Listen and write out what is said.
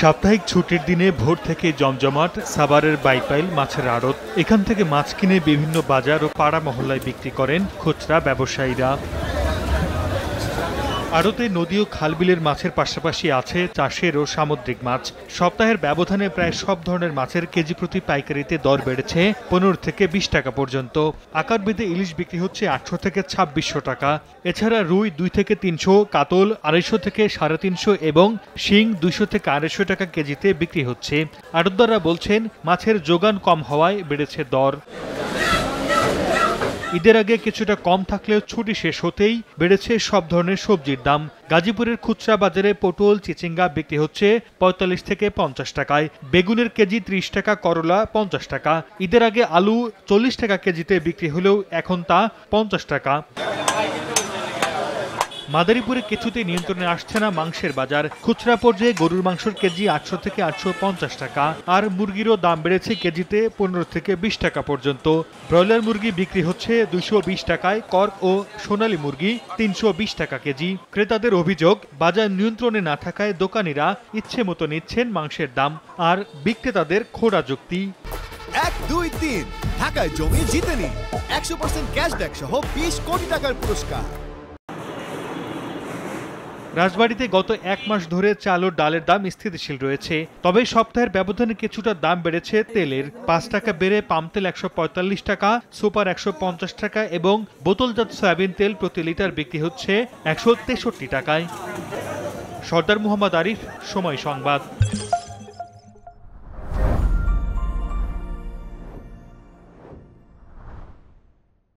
সাপ্তাহিক ছুটির দিনে ভোর থেকে জমজমাট সাভারের বাইপাইল মাছের আড়ত এখান থেকে মাছ কিনে বিভিন্ন বাজার ও পাড়া মহল্লায় বিক্রি করেন খুচরা ব্যবসায়ীরা আড়তে নদী ও খালবিলের মাছের পাশাপাশি আছে চাষের ও সামুদ্রিক মাছ সপ্তাহের ব্যবধানে প্রায় সব ধরনের মাছের কেজি প্রতি পাইকারিতে দর বেড়েছে পনেরো থেকে বিশ টাকা পর্যন্ত আকার বেঁধে ইলিশ বিক্রি হচ্ছে আটশো থেকে ছাব্বিশশো টাকা এছাড়া রুই দুই থেকে তিনশো কাতল আড়াইশো থেকে সাড়ে তিনশো এবং শিং দুইশো থেকে আড়াইশো টাকা কেজিতে বিক্রি হচ্ছে আড়তদাররা বলছেন মাছের যোগান কম হওয়ায় বেড়েছে দর ঈদের আগে কিছুটা কম থাকলেও ছুটি শেষ হতেই বেড়েছে সব ধরনের সবজির দাম গাজীপুরের খুচরা বাজারে পটল চিচিঙ্গা বিক্রি হচ্ছে পঁয়তাল্লিশ থেকে পঞ্চাশ টাকায় বেগুনের কেজি ত্রিশ টাকা করলা পঞ্চাশ টাকা ঈদের আগে আলু চল্লিশ টাকা কেজিতে বিক্রি হলেও এখন তা পঞ্চাশ টাকা মাদারীপুরে কিছুতেই নিয়ন্ত্রণে আসছে না মাংসের বাজার খুচরা পর্যায়ে গরুর মাংসের কেজি আটশো থেকে আটশো পঞ্চাশ টাকা আর মুরগিরও দাম বেড়েছে কেজিতে পনেরো থেকে বিশ টাকা পর্যন্ত ব্রয়লার মুরগি বিক্রি হচ্ছে দুশো বিশ টাকায় কর্ক ও সোনালী মুরগি তিনশো বিশ টাকা কেজি ক্রেতাদের অভিযোগ বাজার নিয়ন্ত্রণে না থাকায় দোকানিরা ইচ্ছে মতো নিচ্ছেন মাংসের দাম আর বিক্রেতাদের খোড়া যুক্তি এক দুই তিন ঢাকায় জমি জিতে নিন একশো পার্সেন্ট ক্যাশব্যাক সহ বিশ কোটি টাকার পুরস্কার রাজবাড়িতে গত এক মাস ধরে চাল ও ডালের দাম স্থিতিশীল রয়েছে তবে সপ্তাহের ব্যবধানে কিছুটা দাম বেড়েছে তেলের পাঁচ টাকা বেড়ে পাম তেল একশো পঁয়তাল্লিশ টাকা সুপার একশো পঞ্চাশ টাকা এবং বোতলজাত সয়াবিন তেল প্রতি লিটার বিক্রি হচ্ছে একশো তেষট্টি টাকায় সর্দার মোহাম্মদ আরিফ সময় সংবাদ